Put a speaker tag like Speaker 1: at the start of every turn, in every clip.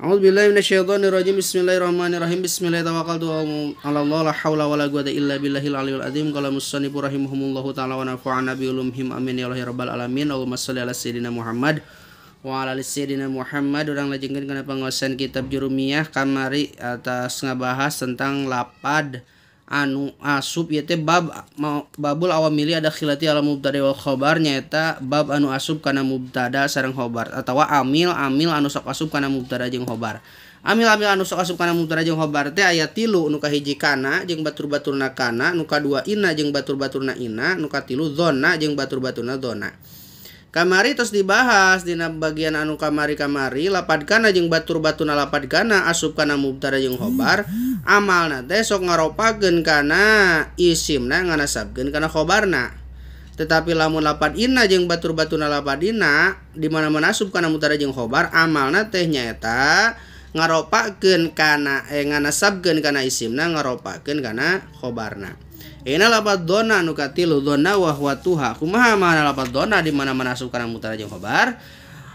Speaker 1: A'udzu billahi minasyaitonir rajim. Bismillahirrahmanirrahim. Bismillahirrahmanirrahim. Allah la haula wala quwwata illa billahil aliyil azim. Qala musannif rahimahumullahu taala wa nafa'ana bi ulumihim amin ya rabbil alamin. Allahumma shalli ala sayyidina Muhammad wa ala ali sayyidina Muhammad. Urang lajengeun kana pangaosan kitab Jurumiyah kamari atas ngabahas tentang lapad anu asub mau babul awakhobarnyata bab anu asupkana mutada sarangkhobar atau amil amil anu sok askana mutara jekhobar amil amil anu sok askana mutarakhobar aya tilu nuuka hijjikana batur-batur nakana nuka dua inna je batur-batur na inna nuka tilu zona je batur-bat na zona kamari terus dibahas Di bagian anu kamari kamari lapatkana jeng batur batuna lapatkana asupkana mutara jekhobar dan amalna beok ngaropagen karena isim nganagen karena khobarna tetapi lamun lapat inna yang battur-batuna lapadina dimana measupkan mutara jengkhobar amal na tehnyaeta ngaropakkenkana eh ngana sabgen karena isim na ngaropaken karena khobarna inna lapat dona nukati luna wahwahakuhapat dona dimana menasukkan mutara jengkhobar dan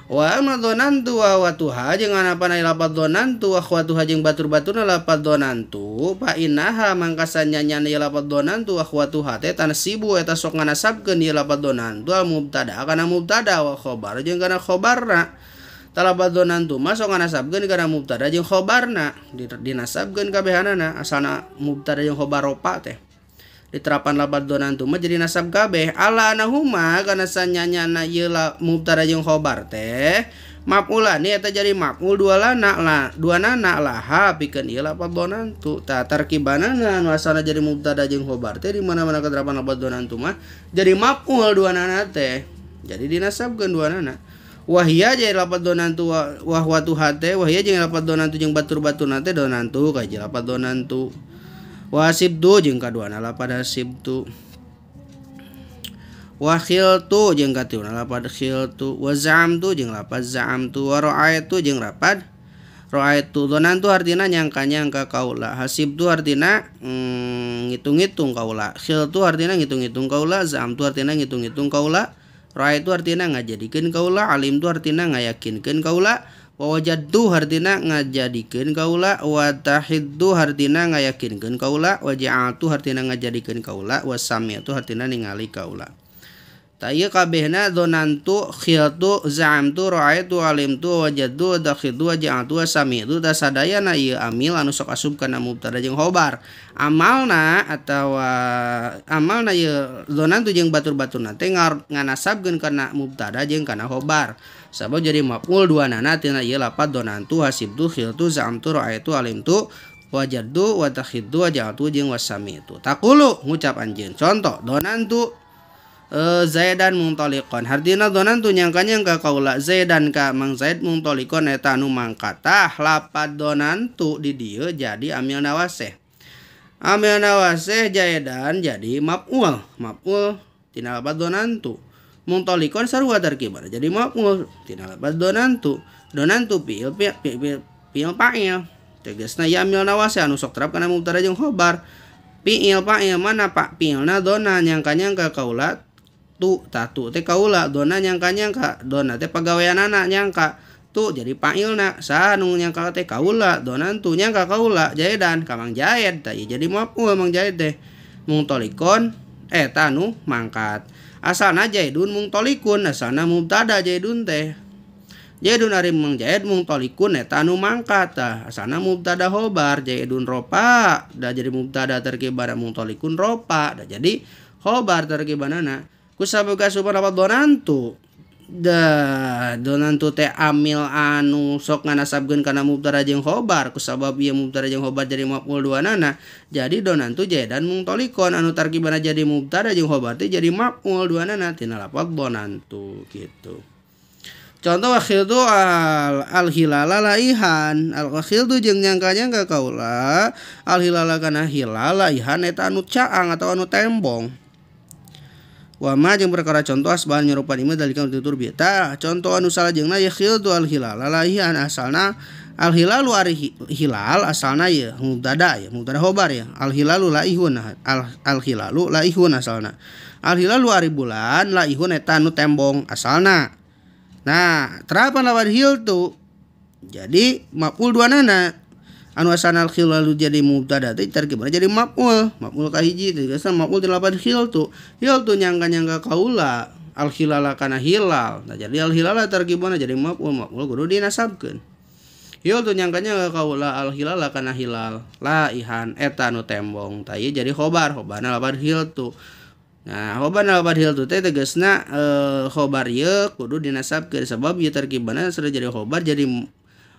Speaker 1: waan tua watuhang nga pan na lapat donan tuwah watuha jeng bau-batu na lapat donan tu inaha mangkasannya nya nipat donan tuwah watuha tanah sibu eta so nga na saban tua mutadakana mutadawah khobar khobarbat donan tu mas nga sab karena mutadang khobarna di sab kahanaana asana mutada yang khobaropa teh diterapan labat donan mah jadi nasab kabeh ala anahuma karena sanyanya na yela mubtada jeung khobar teh mafula ni eta jadi makul dua lana lah, dua nana laha pikeun kan lapat donan tu ta tarkibanana nu jadi mubtada jeung khobar teh di mana-mana keterapan labat donan mah jadi makul dua nana teh jadi dinasabkan dua nana wahia jadi lapat donantu wahwatu hate wahia jadi lapat donantu jeng batur-batur nate donantu kaji lapat donantu Wasib tu pada tu jeung kaduana lapad hasibtu wakiltu tu. katiuna tu khiltu wazamtu jeung lapad tu, tu tu jeung lapad tu donan tu artinya nyangka-nyangka kaula tu artinya mm, ngitung-ngitung kaula tu artinya ngitung-ngitung kaula zam tu artinya ngitung-ngitung kaula tu artinya ngajadikan kaula alim tu artinya ngayakinkan kaula jaduh Hartina ngajakin kaula watahiddu harddina nga yakinken kaula wajahtu harttina ngajakan kaula wasamtu hattina ningali kaula. Taya kabehna donantu khiltu za'amtu ra'aitu alimtu wajadu dakhidu ja'atu sami'tu tasadayana ieu amil anu sok asub kana mubtada jeung khobar. Amalna atawa amalna ieu donantu jeung batur-baturna teh nganasabkeun kana mubtada jeung kana khobar. Sabab jadi maf'ul dua nana tina ieu lapat donantu hasibtu khiltu za'amtu ra'aitu alimtu wajadtu wa dakhidu ja'atu jeung wasami'tu. Takulu ngucap anjeun. Contoh donantu Eh, Zaidan mungtolikon Hardina donan tu nyangkanya engka kaula Zaidan ka Mang Zaid mungtolikon eta eh, anu mangkatah lapat donan tu di dia jadi amil nawaseh amil nawaseh Zaidan jadi maf'ul maf'ul tina lapat donan tu mungtolikon sarua terkibar jadi maf'ul tina lapat donan tu donan tu pil pil pil, pil pa'il tegasna ya amil nawaseh anu sok terap kana mubtada jeung khobar Piil pak mana pak piilna donan nyangkanya engka kaula tu tatu teh kaula dona nyangka nyangka dona teh pegawai anak nyangka tu jadi nak sa sanung nyangka teh kaula dona tu nyangka kaula dan kamang jaed tadi jadi maful emang jaed teh mung tolikon eh tanu mangkat asana jaedun mung tolikun asana mubtada jaedun teh dun ari mung jaya mung tolikun eh tanu mangkat tah. Asana mubtada hobar dun ropa. dah jadi mubtada terkibar mung tolikun ropa. dah jadi hobar anak kusabuka supan dapat donantu da donantu teh amil anu sok nganasabkeun kana mubtara jeng hobar, kusabab ia mubtara jeng hobar jadi dua duanana jadi donantu mung mungtolikon anu tarkibana jadi mubtara jeng hobar teh jadi dua duanana tina lafaz donantu gitu contoh wakil tu al al hilala laihan al wakil tu jeng nyangka nyangka kaula al hilala kana hilala ihan eta anu caang atau anu tembong Wama jeung perkara contoh asbal nyerupan ieu dalikan tutur bieta contoh anu salah ya khildu al hilal lalahi an asalna al hilalu ari hilal asalna ya mubtada ya mubtada khobar ya al hilalu laihun al, al hilalu laihun asalna al hilalu ari bulan laihun eta nu tembong asalna nah terapan lawan hil tu jadi maful dua nana anu asana khil lalu jadi mubtada teh tarkibna jadi maf'ul maf'ul ka hiji teh geus maf'ul di lapan khil tu khil tu nyangka-nyangka kaula al hilala kana hilal nah jadi al hilala tarkibna jadi maf'ul maf'ul kudu dinasabkeun khil tu nyangkanya nyangka kaula al hilala kana hilal la ihan eta nu tembong tah jadi khobar khobarna lapan khil tu Nah, hobana lapan hil tu teh tegasna eh, hobar ye kudu dinasabkeun sebab ye tarkibna sudah jadi hobar jadi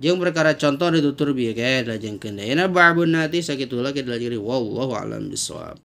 Speaker 1: Jeng perkara contoh ditutur bieu ge dilajengkeun da ena ba'dun nati sakitulah wah, wah, wallahu alam bisawab